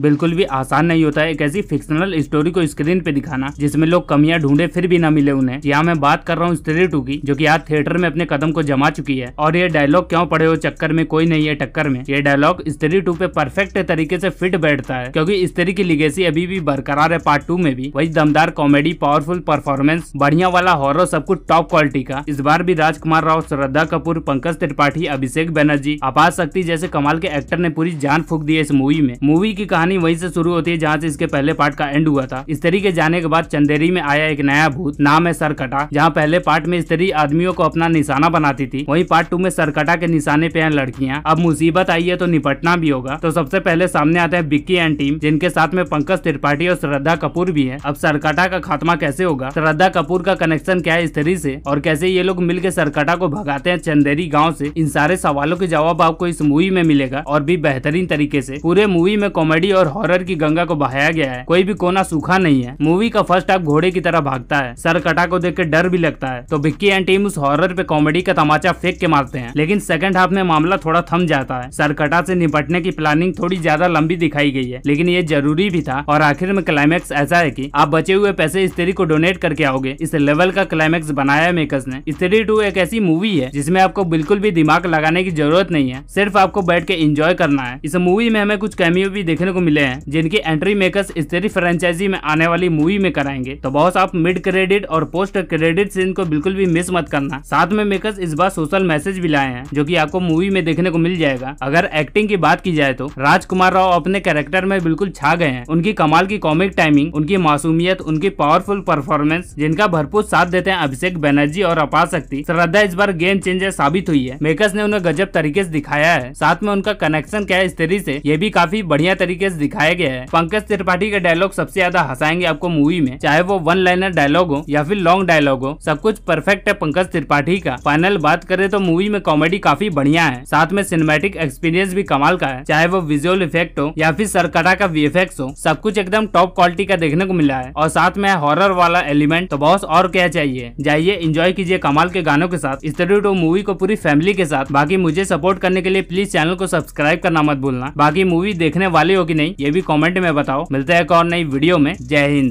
बिल्कुल भी आसान नहीं होता है एक ऐसी फिक्शनल स्टोरी को स्क्रीन पे दिखाना जिसमें लोग कमियां ढूंढे फिर भी ना मिले उन्हें यहाँ मैं बात कर रहा हूँ स्त्री टू की जो कि आज थिएटर में अपने कदम को जमा चुकी है और ये डायलॉग क्यों पड़े हो चक्कर में कोई नहीं है टक्कर में ये डायलॉग स्त्री टू पे परफेक्ट तरीके से फिट बैठता है क्योंकि स्त्री की लिगेसी अभी भी बरकरार है पार्ट टू में भी वही दमदार कॉमेडी पावरफुल परफॉर्मेंस बढ़िया वाला हॉरर सब कुछ टॉप क्वालिटी का इस बार भी राजकुमार राव श्रद्धा कपूर पंकज त्रिपाठी अभिषेक बनर्जी अपार शक्ति जैसे कमाल के एक्टर ने पूरी जान फूक दी है इस मूवी में मूवी की कहानी कहानी वहीं से शुरू होती है जहाँ से इसके पहले पार्ट का एंड हुआ था स्त्री के जाने के बाद चंदेरी में आया एक नया भूत नाम है सरकटा जहाँ पहले पार्ट में स्त्री आदमियों को अपना निशाना बनाती थी वही पार्ट टू में सरकटा के निशाने पे है लड़कियाँ अब मुसीबत आई है तो निपटना भी होगा तो सबसे पहले सामने आते हैं बिक्की एंड टीम जिनके साथ में पंकज त्रिपाठी और श्रद्धा कपूर भी है अब सरकटा का खात्मा कैसे होगा श्रद्धा कपूर का कनेक्शन क्या है स्त्री से और कैसे ये लोग मिलकर सरकटा को भगाते हैं चंदेरी गाँव से इन सारे सवालों के जवाब आपको इस मूवी में मिलेगा और भी बेहतरीन तरीके से पूरे मूवी में कॉमेडी और हॉरर की गंगा को बहाया गया है कोई भी कोना सूखा नहीं है मूवी का फर्स्ट हाफ घोड़े की तरह भागता है सर कटा को देख के डर भी लगता है तो विक्की एंड टीम उस हॉरर पे कॉमेडी का तमाचा फेंक के मारते हैं लेकिन सेकंड हाफ में मामला थोड़ा थम जाता है सरकटा से निपटने की प्लानिंग थोड़ी ज्यादा लंबी दिखाई गई है लेकिन ये जरूरी भी था और आखिर में क्लाइमैक्स ऐसा है की आप बचे हुए पैसे स्त्री को डोनेट करके आओगे इस लेवल का क्लाइमैक्स बनाया है मेकर्स ने स्त्री टू एक ऐसी मूवी है जिसमें आपको बिल्कुल भी दिमाग लगाने की जरूरत नहीं है सिर्फ आपको बैठ के इंजॉय करना है इस मूवी में हमें कुछ कैमियो भी देखने को मिले हैं जिनकी एंट्री मेकर्स इस तेरी फ्रेंचाइजी में आने वाली मूवी में कराएंगे तो बॉस आप मिड क्रेडिट और पोस्ट क्रेडिट सीन को बिल्कुल भी मिस मत करना साथ में मेकर्स इस बार सोशल मैसेज भी लाए हैं जो की आपको मूवी में देखने को मिल जाएगा अगर एक्टिंग की बात की जाए तो राजकुमार राव अपने कैरेक्टर में बिल्कुल छा गए हैं उनकी कमाल की कॉमिक टाइमिंग उनकी मासूमियत उनकी पावरफुल परफॉर्मेंस जिनका भरपूर साथ देते हैं अभिषेक बनर्जी और अपार शक्ति श्रद्धा इस बार गेम चेंजर साबित हुई है मेकर्स ने उन्हें गजब तरीके से दिखाया है साथ में उनका कनेक्शन क्या है इस से ये भी काफी बढ़िया तरीके से दिखाया गया है पंकज त्रिपाठी का डायलॉग सबसे ज्यादा हंसाएंगे आपको मूवी में चाहे वो वन लाइनर डायलॉग हो या फिर लॉन्ग डायलॉग हो सब कुछ परफेक्ट है पंकज त्रिपाठी का फाइनल बात करें तो मूवी में कॉमेडी काफी बढ़िया है साथ में सिनेमेटिक एक्सपीरियंस भी कमाल का है चाहे वो विजुअल इफेक्ट हो या फिर सरकटा का वी हो सब कुछ एकदम टॉप क्वालिटी का देखने को मिला है और साथ में हॉरर वाला एलिमेंट तो बॉस और क्या चाहिए जाइए इंजॉय कीजिए कमाल के गानों के साथ इस ऑफ मूवी को पूरी फैमिली के साथ बाकी मुझे सपोर्ट करने के लिए प्लीज चैनल को सब्सक्राइब करना मत भूलना बाकी मूवी देखने वाले हो की नहीं नहीं ये भी कॉमेंट में बताओ मिलते हैं एक और नई वीडियो में जय हिंद